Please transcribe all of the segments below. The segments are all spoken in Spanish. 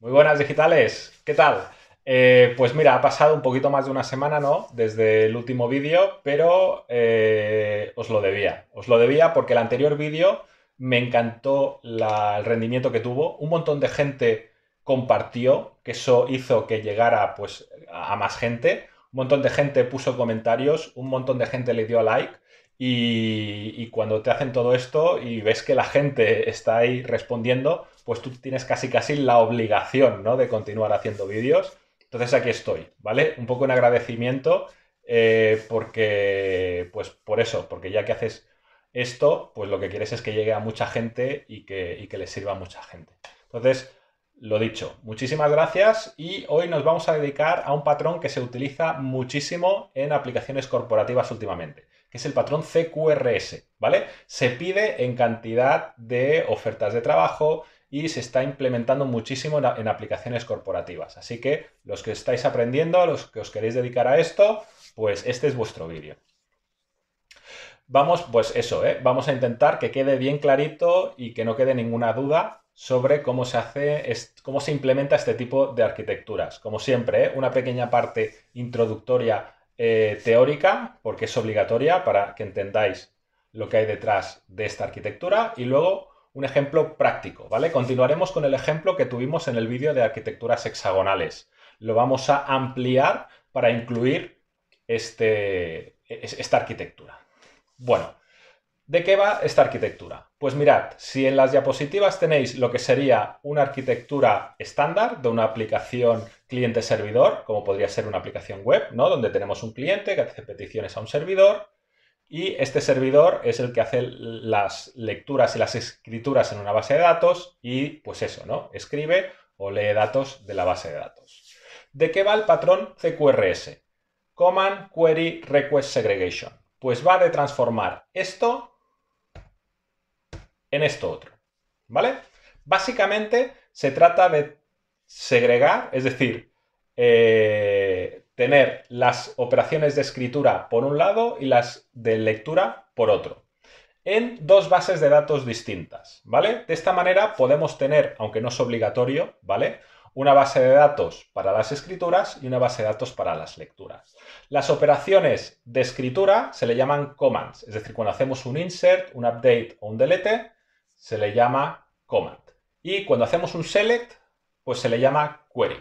Muy buenas digitales, ¿qué tal? Eh, pues mira, ha pasado un poquito más de una semana, ¿no? Desde el último vídeo, pero eh, os lo debía. Os lo debía porque el anterior vídeo me encantó el rendimiento que tuvo. Un montón de gente compartió, que eso hizo que llegara pues, a más gente. Un montón de gente puso comentarios, un montón de gente le dio like. Y, y cuando te hacen todo esto y ves que la gente está ahí respondiendo, pues tú tienes casi casi la obligación, ¿no? De continuar haciendo vídeos. Entonces aquí estoy, ¿vale? Un poco en agradecimiento eh, porque, pues por eso, porque ya que haces esto, pues lo que quieres es que llegue a mucha gente y que, y que le sirva a mucha gente. Entonces, lo dicho, muchísimas gracias y hoy nos vamos a dedicar a un patrón que se utiliza muchísimo en aplicaciones corporativas últimamente, que es el patrón CQRS, ¿vale? Se pide en cantidad de ofertas de trabajo, y se está implementando muchísimo en, aplicaciones corporativas. Así que los que estáis aprendiendo, los que os queréis dedicar a esto, pues este es vuestro vídeo. Vamos, pues eso, ¿eh? vamos a intentar que quede bien clarito y que no quede ninguna duda sobre cómo se hace, cómo se implementa este tipo de arquitecturas. Como siempre, ¿eh? una pequeña parte introductoria eh, teórica, porque es obligatoria para que entendáis lo que hay detrás de esta arquitectura, y luego un ejemplo práctico, ¿vale? Continuaremos con el ejemplo que tuvimos en el vídeo de arquitecturas hexagonales. Lo vamos a ampliar para incluir este, esta arquitectura. Bueno, ¿de qué va esta arquitectura? Pues mirad, si en las diapositivas tenéis lo que sería una arquitectura estándar de una aplicación cliente-servidor, como podría ser una aplicación web, ¿no? Donde tenemos un cliente que hace peticiones a un servidor y este servidor es el que hace las lecturas y las escrituras en una base de datos y pues eso, ¿no? Escribe o lee datos de la base de datos. ¿De qué va el patrón CQRS? Command Query Request Segregation. Pues va de transformar esto en esto otro. ¿Vale? Básicamente se trata de segregar, es decir, eh, tener las operaciones de escritura por un lado y las de lectura por otro, en dos bases de datos distintas, ¿vale? De esta manera podemos tener, aunque no es obligatorio, ¿vale? Una base de datos para las escrituras y una base de datos para las lecturas. Las operaciones de escritura se le llaman commands, es decir, cuando hacemos un insert, un update o un delete, se le llama command. Y cuando hacemos un select, pues se le llama query.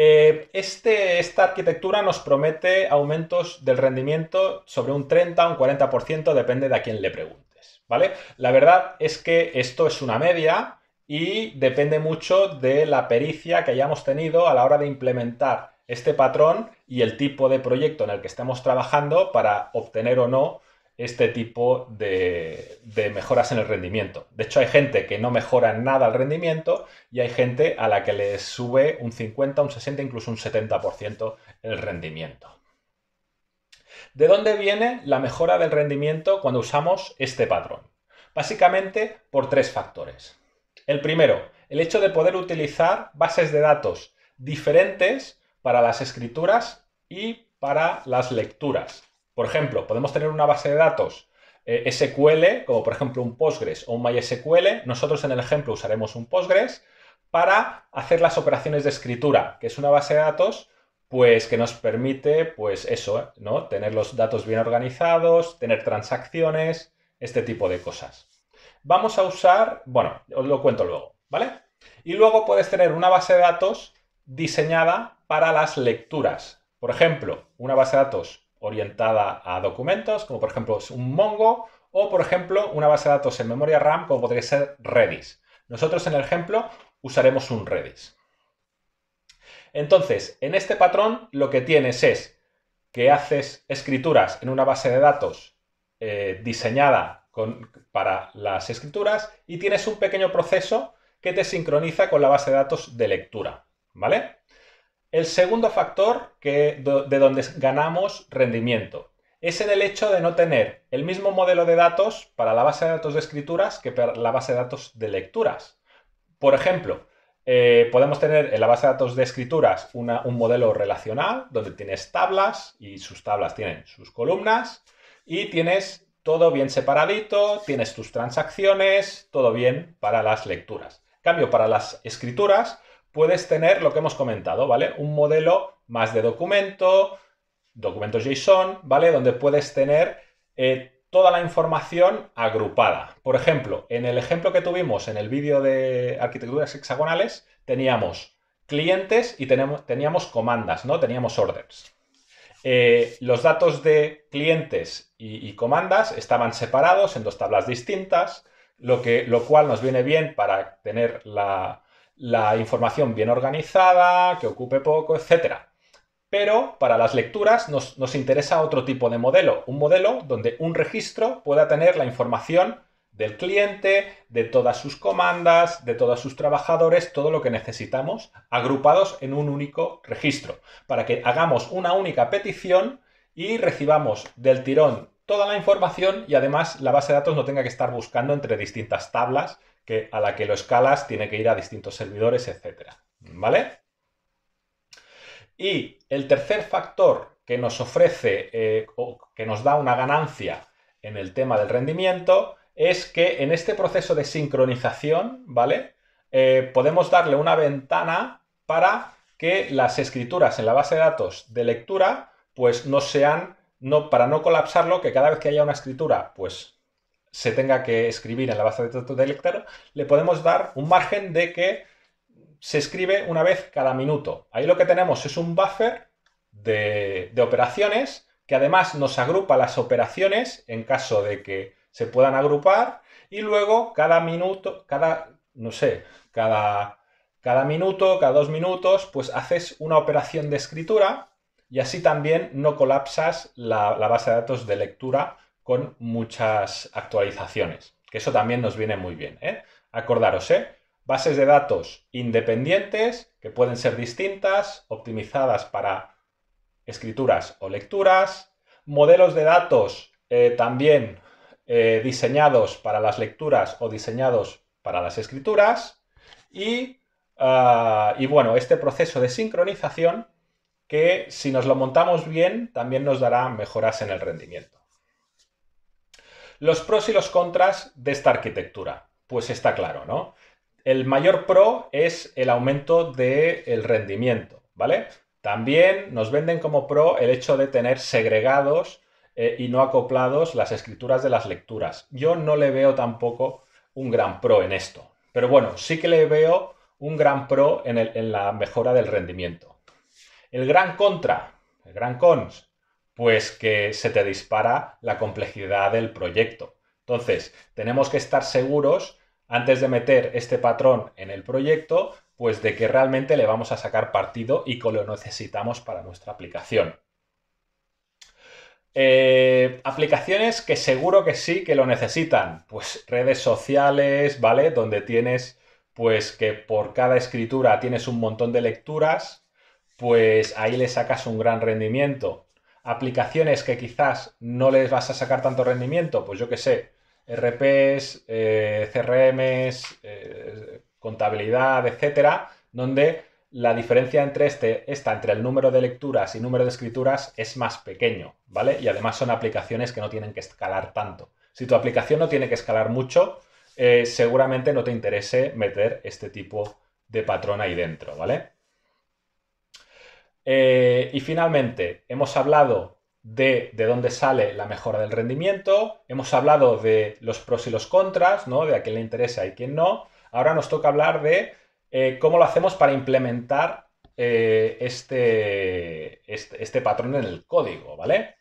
Eh, este, esta arquitectura nos promete aumentos del rendimiento sobre un 30 o un 40%, depende de a quién le preguntes, ¿vale? La verdad es que esto es una media y depende mucho de la pericia que hayamos tenido a la hora de implementar este patrón y el tipo de proyecto en el que estemos trabajando para obtener o no este tipo de, mejoras en el rendimiento. De hecho, hay gente que no mejora nada el rendimiento y hay gente a la que le sube un 50, un 60, incluso un 70% el rendimiento. ¿De dónde viene la mejora del rendimiento cuando usamos este patrón? Básicamente por tres factores. El primero, el hecho de poder utilizar bases de datos diferentes para las escrituras y para las lecturas. Por ejemplo, podemos tener una base de datos eh, SQL, como por ejemplo un Postgres o un MySQL. Nosotros en el ejemplo usaremos un Postgres para hacer las operaciones de escritura, que es una base de datos pues que nos permite, pues eso, ¿eh? ¿no? Tener los datos bien organizados, tener transacciones, este tipo de cosas. Vamos a usar, bueno, os lo cuento luego, ¿vale? Y luego puedes tener una base de datos diseñada para las lecturas. Por ejemplo, una base de datos orientada a documentos, como por ejemplo un Mongo, o por ejemplo una base de datos en memoria RAM, como podría ser Redis. Nosotros en el ejemplo usaremos un Redis. Entonces, en este patrón lo que tienes es que haces escrituras en una base de datos eh, diseñada para las escrituras y tienes un pequeño proceso que te sincroniza con la base de datos de lectura, ¿vale? El segundo factor que, de donde ganamos rendimiento es en el hecho de no tener el mismo modelo de datos para la base de datos de escrituras que para la base de datos de lecturas. Por ejemplo, eh, podemos tener en la base de datos de escrituras un modelo relacional donde tienes tablas y sus tablas tienen sus columnas y tienes todo bien separadito, tienes tus transacciones, todo bien para las lecturas. En cambio, para las escrituras puedes tener lo que hemos comentado, ¿vale? Un modelo más de documento, documentos JSON, ¿vale? Donde puedes tener eh, toda la información agrupada. Por ejemplo, en el ejemplo que tuvimos en el vídeo de arquitecturas hexagonales, teníamos clientes y teníamos, comandas, ¿no? Teníamos orders. Eh, los datos de clientes y, y, comandas estaban separados en dos tablas distintas, lo, que, lo cual nos viene bien para tener la, la información bien organizada, que ocupe poco, etc. Pero para las lecturas nos, nos interesa otro tipo de modelo, un modelo donde un registro pueda tener la información del cliente, de todas sus comandas, de todos sus trabajadores, todo lo que necesitamos agrupados en un único registro, para que hagamos una única petición y recibamos del tirón toda la información y además la base de datos no tenga que estar buscando entre distintas tablas que a la que lo escalas tiene que ir a distintos servidores, etc. ¿Vale? Y el tercer factor que nos ofrece eh, o que nos da una ganancia en el tema del rendimiento es que en este proceso de sincronización, ¿vale? Eh, podemos darle una ventana para que las escrituras en la base de datos de lectura, pues no sean, no, para no colapsarlo, que cada vez que haya una escritura, pues se tenga que escribir en la base de datos de lector, le podemos dar un margen de que se escribe una vez cada minuto. Ahí lo que tenemos es un buffer de, operaciones que además nos agrupa las operaciones en caso de que se puedan agrupar y luego cada minuto, cada, no sé, cada, cada minuto, cada dos minutos, pues haces una operación de escritura y así también no colapsas la base de datos de lectura con muchas actualizaciones, que eso también nos viene muy bien. ¿eh? Acordaros, ¿eh? bases de datos independientes que pueden ser distintas, optimizadas para escrituras o lecturas, modelos de datos eh, también diseñados para las lecturas o diseñados para las escrituras y, ah, y bueno, este proceso de sincronización que si nos lo montamos bien también nos dará mejoras en el rendimiento. Los pros y los contras de esta arquitectura. Pues está claro, ¿no? El mayor pro es el aumento del rendimiento, ¿vale? También nos venden como pro el hecho de tener segregados eh, y no acoplados las escrituras de las lecturas. Yo no le veo tampoco un gran pro en esto. Pero bueno, sí que le veo un gran pro en, en la mejora del rendimiento. El gran contra, el gran cons, pues que se te dispara la complejidad del proyecto. Entonces, tenemos que estar seguros antes de meter este patrón en el proyecto, pues de que realmente le vamos a sacar partido y que lo necesitamos para nuestra aplicación. Eh, aplicaciones que seguro que sí que lo necesitan, pues redes sociales, ¿vale? Donde tienes, pues que por cada escritura tienes un montón de lecturas, pues ahí le sacas un gran rendimiento aplicaciones que quizás no les vas a sacar tanto rendimiento, pues yo qué sé, RPs, eh, CRMs, eh, contabilidad, etcétera, donde la diferencia entre este, esta, entre el número de lecturas y número de escrituras es más pequeño, ¿vale? Y además son aplicaciones que no tienen que escalar tanto. Si tu aplicación no tiene que escalar mucho, eh, seguramente no te interese meter este tipo de patrón ahí dentro, ¿vale? Eh, y finalmente, hemos hablado de, dónde sale la mejora del rendimiento, hemos hablado de los pros y los contras, ¿no? de a quién le interesa y quién no. Ahora nos toca hablar de eh, cómo lo hacemos para implementar eh, este, este, este, patrón en el código. ¿vale?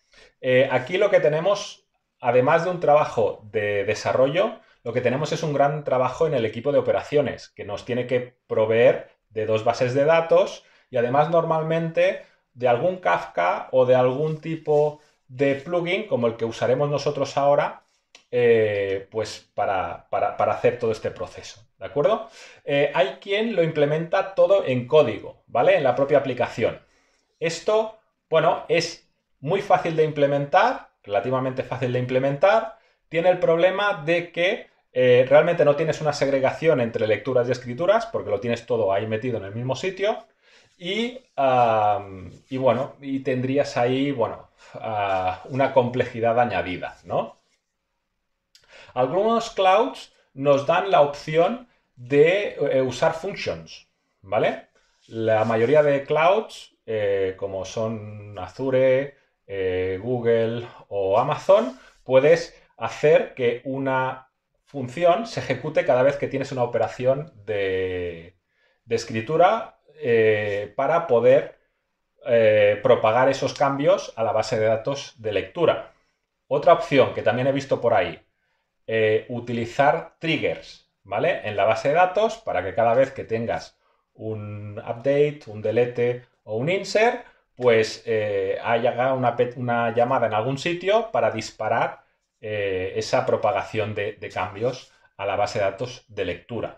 aquí lo que tenemos, además de un trabajo de desarrollo, lo que tenemos es un gran trabajo en el equipo de operaciones, que nos tiene que proveer de dos bases de datos y además normalmente de algún Kafka o de algún tipo de plugin como el que usaremos nosotros ahora eh, pues para, hacer todo este proceso. ¿De acuerdo? Eh, hay quien lo implementa todo en código, ¿vale? En la propia aplicación. Esto, bueno, es muy fácil de implementar, relativamente fácil de implementar. Tiene el problema de que eh, realmente no tienes una segregación entre lecturas y escrituras, porque lo tienes todo ahí metido en el mismo sitio. Y, bueno, y tendrías ahí, bueno, una complejidad añadida, ¿no? Algunos clouds nos dan la opción de eh, usar functions, ¿vale? La mayoría de clouds, eh, como son Azure, eh, Google o Amazon, puedes hacer que una función se ejecute cada vez que tienes una operación de, de escritura eh, para poder eh, propagar esos cambios a la base de datos de lectura. Otra opción que también he visto por ahí, eh, utilizar triggers, ¿vale? En la base de datos para que cada vez que tengas un update, un delete o un insert, pues haya una, llamada en algún sitio para disparar esa propagación de cambios a la base de datos de lectura.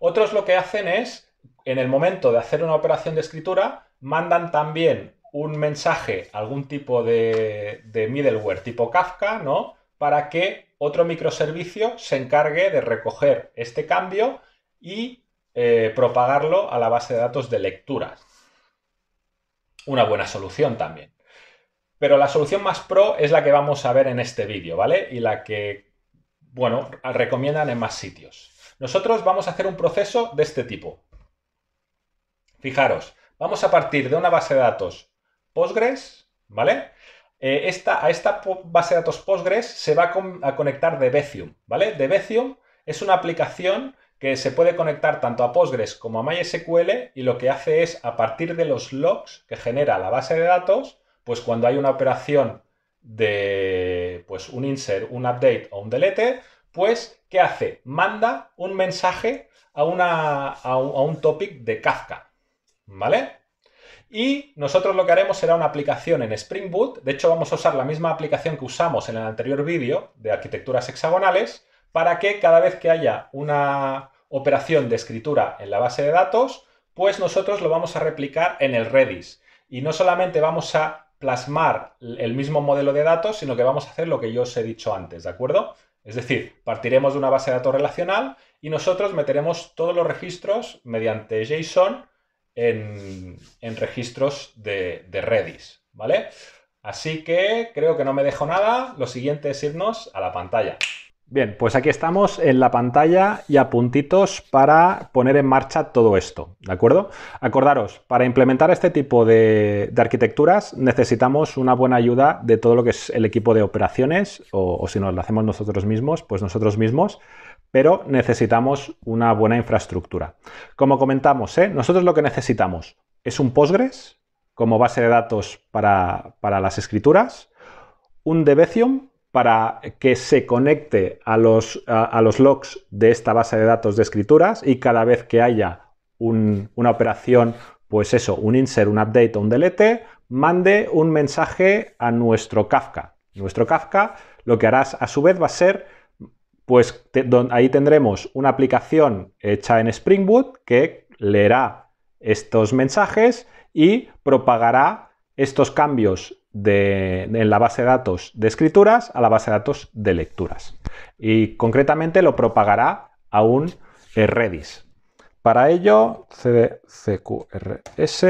Otros lo que hacen es en el momento de hacer una operación de escritura, mandan también un mensaje, algún tipo de, middleware tipo Kafka, ¿no? Para que otro microservicio se encargue de recoger este cambio y eh, propagarlo a la base de datos de lecturas. Una buena solución también. Pero la solución más pro es la que vamos a ver en este vídeo, ¿vale? Y la que, bueno, recomiendan en más sitios. Nosotros vamos a hacer un proceso de este tipo. Fijaros, vamos a partir de una base de datos Postgres, ¿vale? Eh, a esta base de datos Postgres se va a, conectar Debezium, ¿vale? Debezium es una aplicación que se puede conectar tanto a Postgres como a MySQL y lo que hace es, a partir de los logs que genera la base de datos, pues cuando hay una operación de pues un insert, un update o un delete, pues, ¿qué hace? Manda un mensaje a, una, a un topic de Kafka, ¿Vale? Y nosotros lo que haremos será una aplicación en Spring Boot. De hecho, vamos a usar la misma aplicación que usamos en el anterior vídeo de arquitecturas hexagonales para que cada vez que haya una operación de escritura en la base de datos, pues nosotros lo vamos a replicar en el Redis. Y no solamente vamos a plasmar el mismo modelo de datos, sino que vamos a hacer lo que yo os he dicho antes, ¿de acuerdo? Es decir, partiremos de una base de datos relacional y nosotros meteremos todos los registros mediante JSON en, registros de, Redis, ¿vale? Así que creo que no me dejo nada. Lo siguiente es irnos a la pantalla. Bien, pues aquí estamos en la pantalla y a puntitos para poner en marcha todo esto, ¿de acuerdo? Acordaros, para implementar este tipo de, arquitecturas necesitamos una buena ayuda de todo lo que es el equipo de operaciones o, o si nos lo hacemos nosotros mismos, pues nosotros mismos, pero necesitamos una buena infraestructura. Como comentamos, ¿eh? nosotros lo que necesitamos es un Postgres como base de datos para, las escrituras, un Debezium para que se conecte a los, los, logs de esta base de datos de escrituras y cada vez que haya una operación, pues eso, un insert, un update o un delete, mande un mensaje a nuestro Kafka. Nuestro Kafka lo que harás a su vez va a ser pues ahí tendremos una aplicación hecha en Spring Boot que leerá estos mensajes y propagará estos cambios en la base de datos de escrituras a la base de datos de lecturas. Y concretamente lo propagará a un Redis. Para ello, cdcqrs,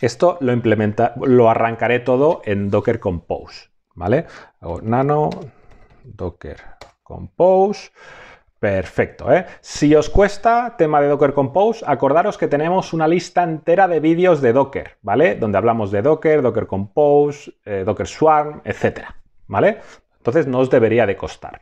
esto lo, implementa, lo arrancaré todo en Docker Compose, ¿vale? Hago nano Docker Compose. Perfecto, ¿eh? Si os cuesta tema de Docker Compose, acordaros que tenemos una lista entera de vídeos de Docker, ¿vale? Donde hablamos de Docker, Docker Compose, eh, Docker Swarm, etcétera, ¿vale? Entonces no os debería de costar.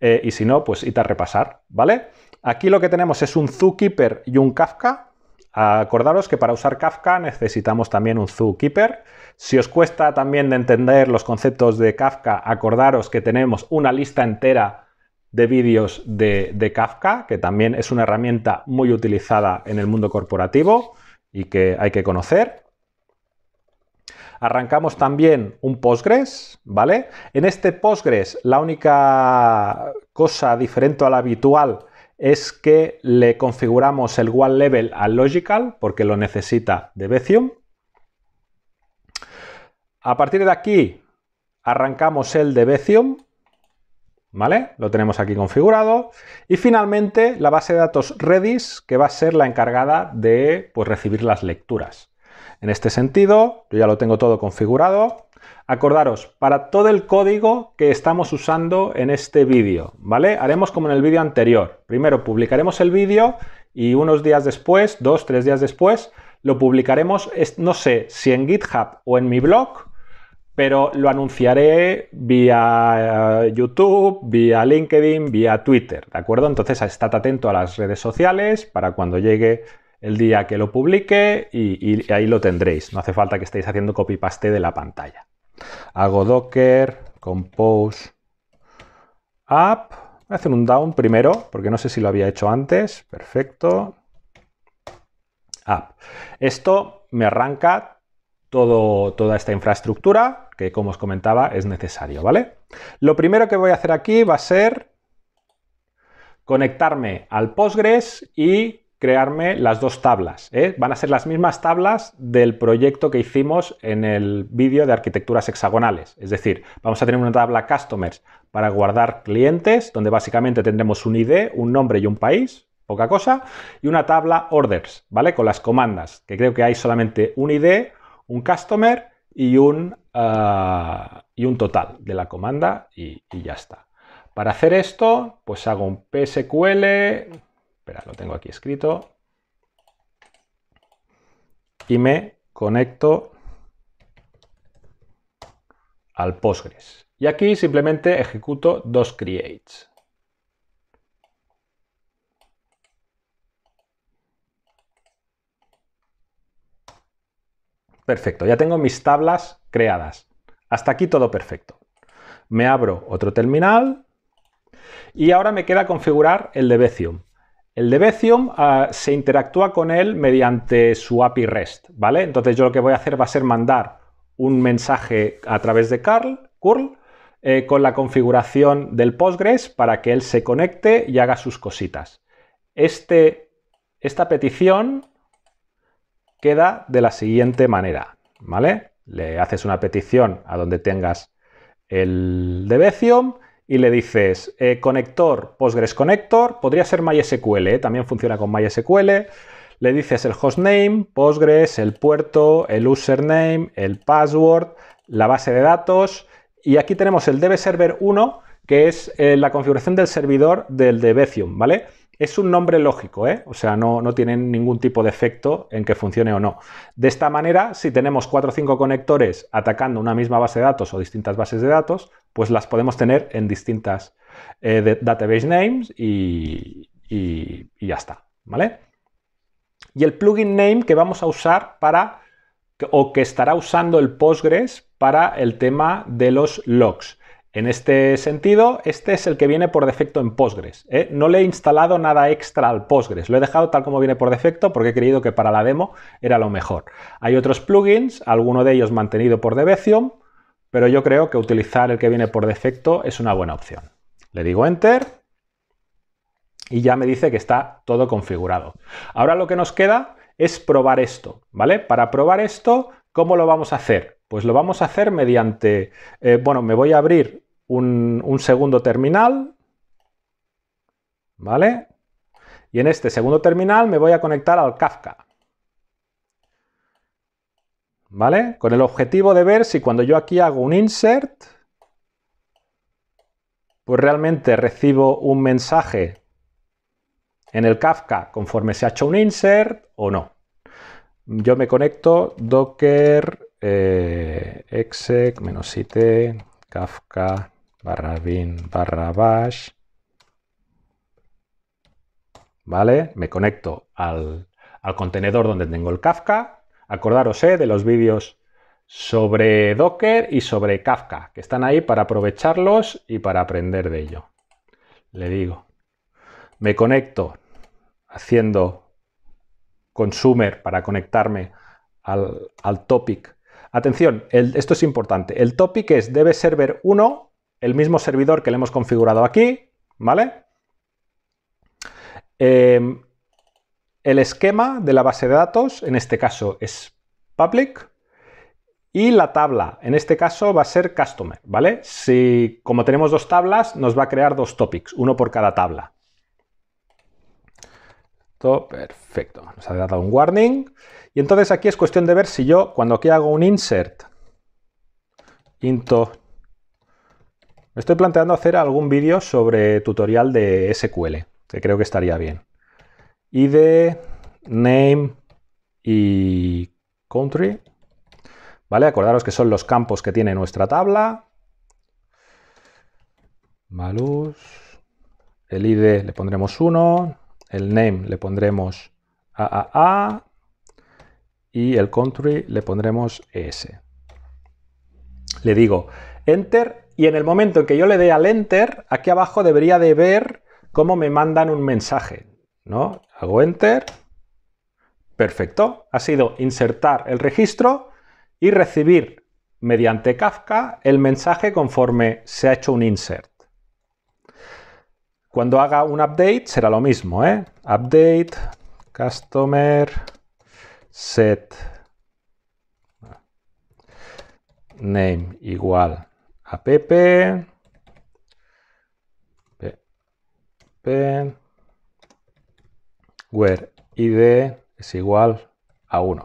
Eh, y si no, pues ir a repasar, ¿vale? Aquí lo que tenemos es un Zookeeper y un Kafka, Acordaros que para usar Kafka necesitamos también un zookeeper. Si os cuesta también de entender los conceptos de Kafka, acordaros que tenemos una lista entera de vídeos de, Kafka, que también es una herramienta muy utilizada en el mundo corporativo y que hay que conocer. Arrancamos también un Postgres, ¿vale? En este Postgres la única cosa diferente a la habitual es que le configuramos el one level al logical porque lo necesita de A partir de aquí arrancamos el de ¿vale? Lo tenemos aquí configurado. Y finalmente la base de datos Redis que va a ser la encargada de pues, recibir las lecturas. En este sentido, yo ya lo tengo todo configurado. Acordaros, para todo el código que estamos usando en este vídeo, ¿vale? Haremos como en el vídeo anterior. Primero publicaremos el vídeo y unos días después, dos, tres días después, lo publicaremos, no sé si en GitHub o en mi blog, pero lo anunciaré vía eh, YouTube, vía LinkedIn, vía Twitter, ¿de acuerdo? Entonces, estad atento a las redes sociales para cuando llegue el día que lo publique y, y ahí lo tendréis. No hace falta que estéis haciendo copy-paste de la pantalla. Hago docker, compose, app. Voy a hacer un down primero, porque no sé si lo había hecho antes. Perfecto. up. Esto me arranca todo, toda esta infraestructura, que como os comentaba es necesario, ¿vale? Lo primero que voy a hacer aquí va a ser conectarme al Postgres y crearme las dos tablas. ¿eh? Van a ser las mismas tablas del proyecto que hicimos en el vídeo de arquitecturas hexagonales. Es decir, vamos a tener una tabla customers para guardar clientes, donde básicamente tendremos un ID, un nombre y un país, poca cosa, y una tabla orders, ¿vale? Con las comandas, que creo que hay solamente un ID, un customer y un, ah, y un total de la comanda y, y ya está. Para hacer esto, pues hago un PSQL, Espera, lo tengo aquí escrito. Y me conecto al Postgres. Y aquí simplemente ejecuto dos creates. Perfecto, ya tengo mis tablas creadas. Hasta aquí todo perfecto. Me abro otro terminal y ahora me queda configurar el de el Debezium ah, se interactúa con él mediante su API REST, ¿vale? Entonces yo lo que voy a hacer va a ser mandar un mensaje a través de curl eh, con la configuración del Postgres para que él se conecte y haga sus cositas. Este, esta petición queda de la siguiente manera, ¿vale? Le haces una petición a donde tengas el Debezium y le dices eh, conector Postgres Connector, podría ser MySQL, eh, también funciona con MySQL. Le dices el hostname, Postgres, el puerto, el username, el password, la base de datos. Y aquí tenemos el DB Server 1, que es eh, la configuración del servidor del de ¿vale? Es un nombre lógico, o sea, no, no tienen ningún tipo de efecto en que funcione o no. De esta manera, si tenemos 4 o 5 conectores atacando una misma base de datos o distintas bases de datos, pues las podemos tener en distintas eh, database names y, ya está, ¿vale? Y el plugin name que vamos a usar para, o que estará usando el Postgres para el tema de los logs. En este sentido, este es el que viene por defecto en Postgres. ¿eh? No le he instalado nada extra al Postgres, lo he dejado tal como viene por defecto porque he creído que para la demo era lo mejor. Hay otros plugins, alguno de ellos mantenido por Debezium, pero yo creo que utilizar el que viene por defecto es una buena opción. Le digo Enter y ya me dice que está todo configurado. Ahora lo que nos queda es probar esto, ¿vale? Para probar esto, ¿cómo lo vamos a hacer? Pues lo vamos a hacer mediante, eh, bueno, me voy a abrir un, un segundo terminal, ¿vale? Y en este segundo terminal me voy a conectar al Kafka. ¿vale? Con el objetivo de ver si cuando yo aquí hago un insert, pues realmente recibo un mensaje en el Kafka conforme se ha hecho un insert o no. Yo me conecto docker eh, exec -it kafka barra bin barra bash. ¿Vale? Me conecto al, al contenedor donde tengo el Kafka Acordaros eh, de los vídeos sobre Docker y sobre Kafka, que están ahí para aprovecharlos y para aprender de ello. Le digo, me conecto haciendo consumer para conectarme al, topic. Atención, esto es importante. El topic es debe ser ver uno, el mismo servidor que le hemos configurado aquí, ¿vale? Eh, el esquema de la base de datos, en este caso es public, y la tabla, en este caso va a ser customer, ¿vale? Si, como tenemos dos tablas, nos va a crear dos topics, uno por cada tabla. Todo perfecto, nos ha dado un warning. Y entonces aquí es cuestión de ver si yo, cuando aquí hago un insert, into... Me estoy planteando hacer algún vídeo sobre tutorial de SQL, que creo que estaría bien id, name y country. ¿Vale? Acordaros que son los campos que tiene nuestra tabla. Malus. El ID le pondremos 1. El name le pondremos AAA. Y el country le pondremos s Le digo enter y en el momento en que yo le dé al enter, aquí abajo debería de ver cómo me mandan un mensaje. ¿no? Hago Enter. Perfecto. Ha sido insertar el registro y recibir mediante Kafka el mensaje conforme se ha hecho un insert. Cuando haga un update será lo mismo, ¿eh? Update customer set name igual a Pepe. Pepe where id es igual a 1.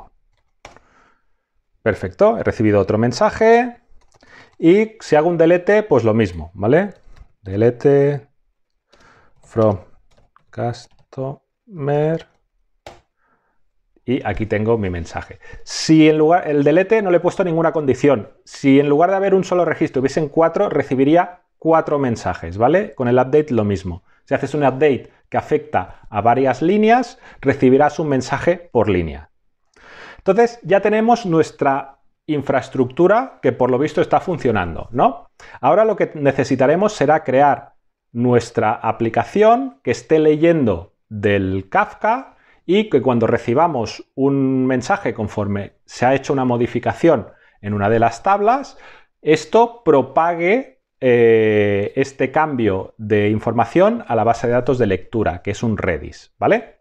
Perfecto, he recibido otro mensaje y si hago un delete, pues lo mismo, ¿vale? Delete from customer y aquí tengo mi mensaje. Si en lugar el delete no le he puesto ninguna condición, si en lugar de haber un solo registro hubiesen cuatro, recibiría cuatro mensajes, ¿vale? Con el update lo mismo. Si haces un update que afecta a varias líneas, recibirás un mensaje por línea. Entonces ya tenemos nuestra infraestructura que por lo visto está funcionando, ¿no? Ahora lo que necesitaremos será crear nuestra aplicación que esté leyendo del Kafka y que cuando recibamos un mensaje conforme se ha hecho una modificación en una de las tablas, esto propague eh, este cambio de información a la base de datos de lectura, que es un Redis, ¿vale?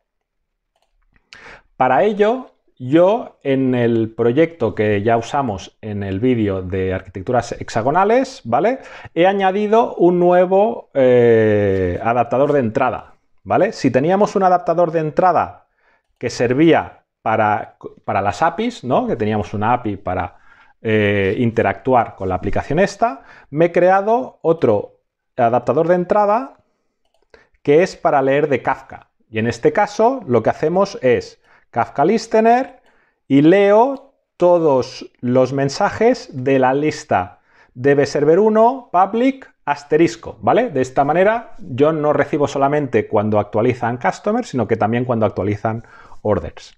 Para ello, yo en el proyecto que ya usamos en el vídeo de arquitecturas hexagonales, ¿vale? He añadido un nuevo eh, adaptador de entrada, ¿vale? Si teníamos un adaptador de entrada que servía para, para las APIs, ¿no? Que teníamos una API para eh, interactuar con la aplicación esta, me he creado otro adaptador de entrada que es para leer de Kafka. Y en este caso lo que hacemos es Kafka Listener y leo todos los mensajes de la lista debe ver uno public asterisco, ¿vale? De esta manera yo no recibo solamente cuando actualizan customers, sino que también cuando actualizan orders.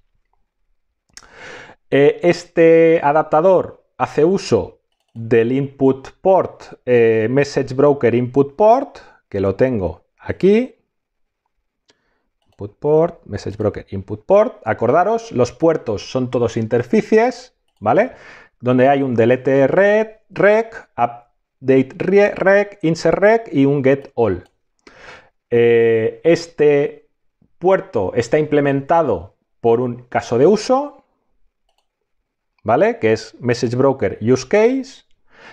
Eh, este adaptador hace uso del input port, eh, message broker input port, que lo tengo aquí. Input port, message broker input port. Acordaros, los puertos son todos interfaces ¿vale? Donde hay un delete rec, rec update rec, insert rec y un get all. Eh, este puerto está implementado por un caso de uso que es Message Broker Use Case,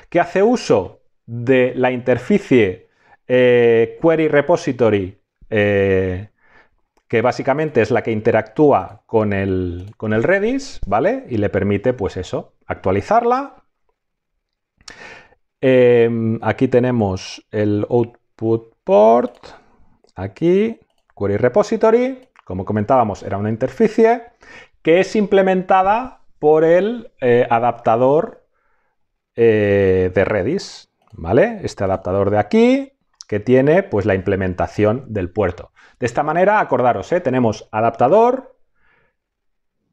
que hace uso de la interficie eh, Query Repository, eh, que básicamente es la que interactúa con el, Redis, ¿vale? Y le permite, pues eso, actualizarla. Em, aquí tenemos el output port, aquí, Query Repository, como comentábamos, era una interficie que es implementada por el eh, adaptador eh, de Redis, ¿vale? Este adaptador de aquí que tiene pues la implementación del puerto. De esta manera, acordaros, ¿eh? tenemos adaptador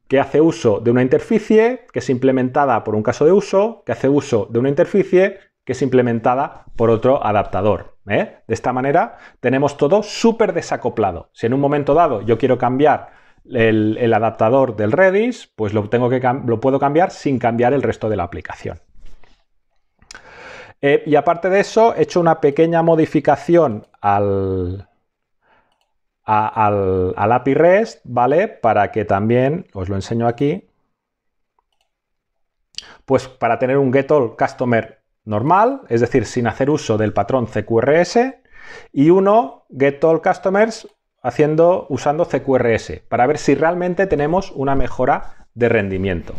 que hace uso de una interficie que es implementada por un caso de uso, que hace uso de una interficie que es implementada por otro adaptador. De esta manera tenemos todo súper desacoplado. Si en un momento dado yo quiero cambiar el, adaptador del Redis, pues lo, tengo que lo puedo cambiar sin cambiar el resto de la aplicación. Eh, y aparte de eso, he hecho una pequeña modificación al, al, API REST, ¿vale? Para que también, os lo enseño aquí, pues para tener un get all Customer normal, es decir, sin hacer uso del patrón CQRS, y uno get all Customers haciendo, usando CQRS para ver si realmente tenemos una mejora de rendimiento.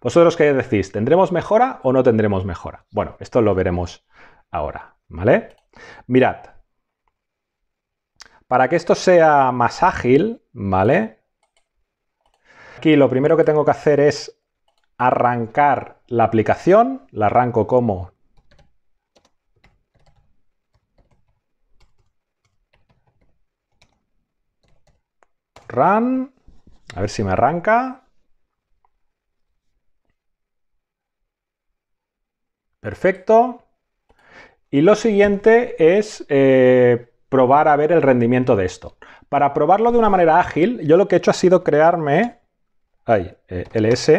¿Vosotros qué decís? ¿Tendremos mejora o no tendremos mejora? Bueno, esto lo veremos ahora, ¿vale? Mirad, para que esto sea más ágil, ¿vale? Aquí lo primero que tengo que hacer es arrancar la aplicación, la arranco como run. A ver si me arranca. Perfecto. Y lo siguiente es eh, probar a ver el rendimiento de esto. Para probarlo de una manera ágil, yo lo que he hecho ha sido crearme, ahí, eh, ls,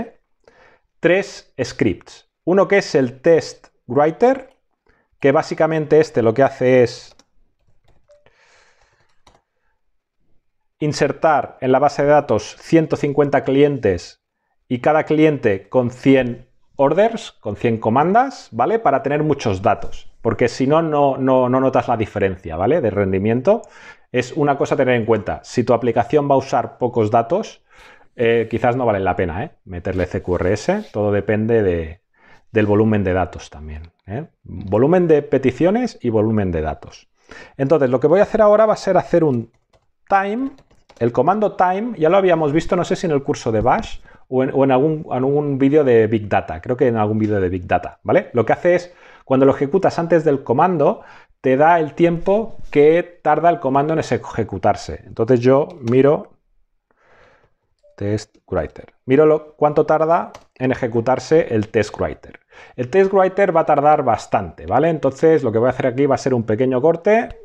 tres scripts. Uno que es el test writer, que básicamente este lo que hace es insertar en la base de datos 150 clientes y cada cliente con 100 orders, con 100 comandas, ¿vale? Para tener muchos datos, porque si no, no, no, notas la diferencia, ¿vale? De rendimiento. Es una cosa a tener en cuenta. Si tu aplicación va a usar pocos datos, eh, quizás no vale la pena ¿eh? meterle CQRS. Todo depende del volumen de datos también. ¿eh? Volumen de peticiones y volumen de datos. Entonces, lo que voy a hacer ahora va a ser hacer un time el comando time ya lo habíamos visto, no sé si en el curso de Bash o en, en algún, vídeo de Big Data, creo que en algún vídeo de Big Data, ¿vale? Lo que hace es, cuando lo ejecutas antes del comando, te da el tiempo que tarda el comando en ejecutarse. Entonces yo miro test writer. Miro cuánto tarda en ejecutarse el test writer. El test writer va a tardar bastante, ¿vale? Entonces lo que voy a hacer aquí va a ser un pequeño corte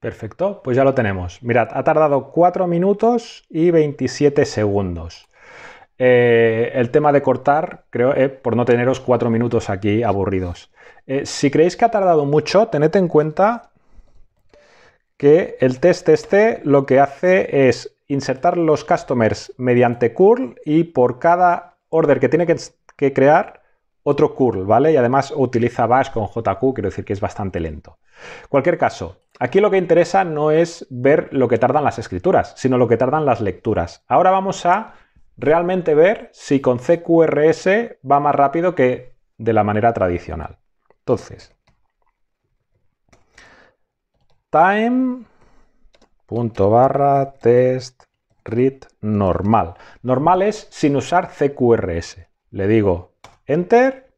Perfecto, pues ya lo tenemos. Mirad, ha tardado 4 minutos y 27 segundos. Eh, el tema de cortar, creo, eh, por no teneros 4 minutos aquí aburridos. Eh, si creéis que ha tardado mucho, tened en cuenta que el test este lo que hace es insertar los customers mediante curl y por cada order que tiene que crear otro curl, ¿vale? Y además utiliza bash con JQ, quiero decir que es bastante lento. Cualquier caso, aquí lo que interesa no es ver lo que tardan las escrituras, sino lo que tardan las lecturas. Ahora vamos a realmente ver si con CQRS va más rápido que de la manera tradicional. Entonces, time punto barra test read normal. Normal es sin usar CQRS. Le digo Enter.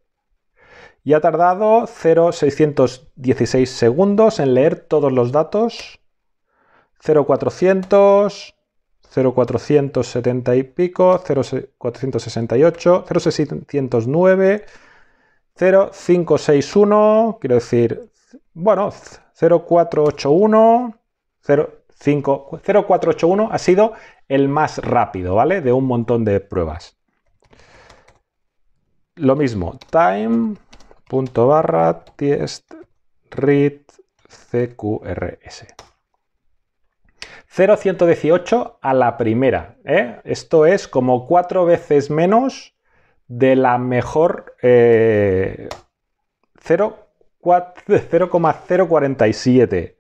Y ha tardado 0,616 segundos en leer todos los datos. 0,400, 0,470 y pico, 0,468, 0,609, 0,561, quiero decir, bueno, 0,481, 0,481 ha sido el más rápido, ¿vale? De un montón de pruebas. Lo mismo, time punto barra test read cqrs. 0,118 a la primera. ¿eh? Esto es como cuatro veces menos de la mejor 0,047. Eh,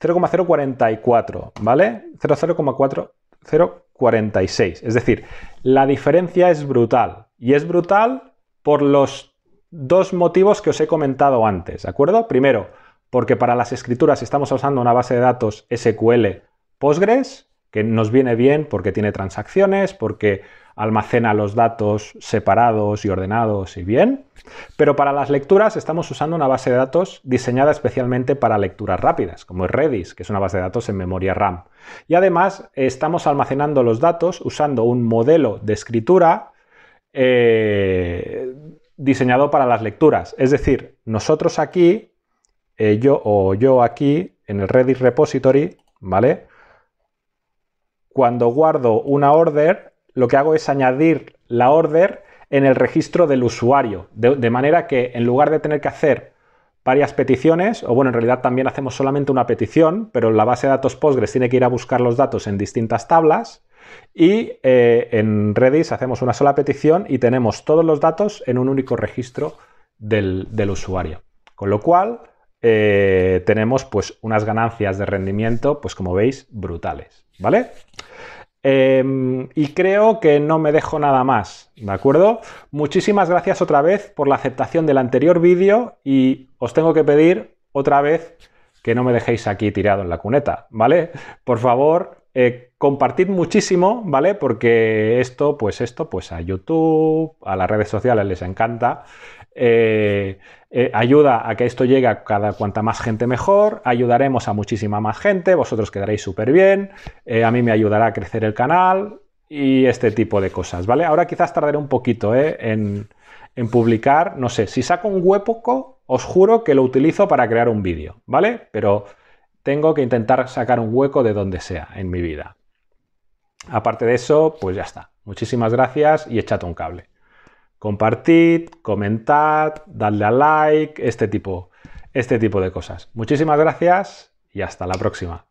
0,044, ¿vale? 0,046. Es decir, la diferencia es brutal. Y es brutal por los dos motivos que os he comentado antes, ¿de acuerdo? Primero, porque para las escrituras estamos usando una base de datos SQL Postgres, que nos viene bien porque tiene transacciones, porque almacena los datos separados y ordenados y bien. Pero para las lecturas estamos usando una base de datos diseñada especialmente para lecturas rápidas, como es Redis, que es una base de datos en memoria RAM. Y además estamos almacenando los datos usando un modelo de escritura eh, diseñado para las lecturas. Es decir, nosotros aquí, eh, yo o yo aquí, en el Redis repository, ¿vale? Cuando guardo una order, lo que hago es añadir la order en el registro del usuario, de, de manera que en lugar de tener que hacer varias peticiones, o bueno, en realidad también hacemos solamente una petición, pero la base de datos Postgres tiene que ir a buscar los datos en distintas tablas, y eh, en Redis hacemos una sola petición y tenemos todos los datos en un único registro del, usuario. Con lo cual, eh, tenemos pues unas ganancias de rendimiento, pues como veis, brutales, ¿vale? Em, y creo que no me dejo nada más, ¿de acuerdo? Muchísimas gracias otra vez por la aceptación del anterior vídeo y os tengo que pedir otra vez que no me dejéis aquí tirado en la cuneta, ¿vale? Por favor, eh, Compartid muchísimo, ¿vale? Porque esto, pues esto, pues a YouTube, a las redes sociales les encanta. Eh, eh, ayuda a que esto llegue a cada cuanta más gente mejor, ayudaremos a muchísima más gente, vosotros quedaréis súper bien, eh, a mí me ayudará a crecer el canal y este tipo de cosas, ¿vale? Ahora quizás tardaré un poquito en, publicar, no sé, si saco un hueco, os juro que lo utilizo para crear un vídeo, ¿vale? Pero tengo que intentar sacar un hueco de donde sea en mi vida. Aparte de eso, pues ya está. Muchísimas gracias y echad un cable. Compartid, comentad, dadle a like, este tipo, este tipo de cosas. Muchísimas gracias y hasta la próxima.